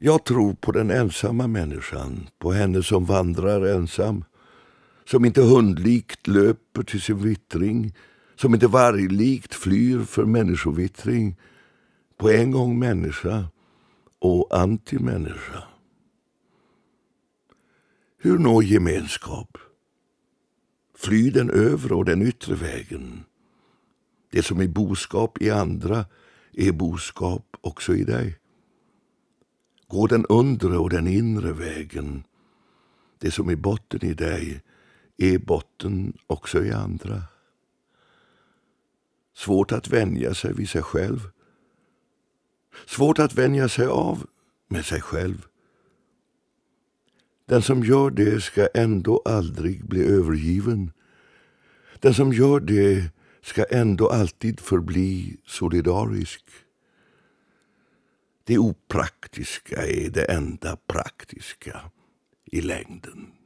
Jag tror på den ensamma människan, på henne som vandrar ensam. Som inte hundlikt löper till sin vittring, som inte varglikt flyr för människovittring. På en gång människa och antimänniska. Hur nå gemenskap? Fly den övre och den yttre vägen. Det som är boskap i andra är boskap också i dig. Gå den undre och den inre vägen. Det som är botten i dig är botten också i andra. Svårt att vänja sig vid sig själv. Svårt att vänja sig av med sig själv. Den som gör det ska ändå aldrig bli övergiven. Den som gör det ska ändå alltid förbli solidarisk. Det opraktiska är det enda praktiska i längden.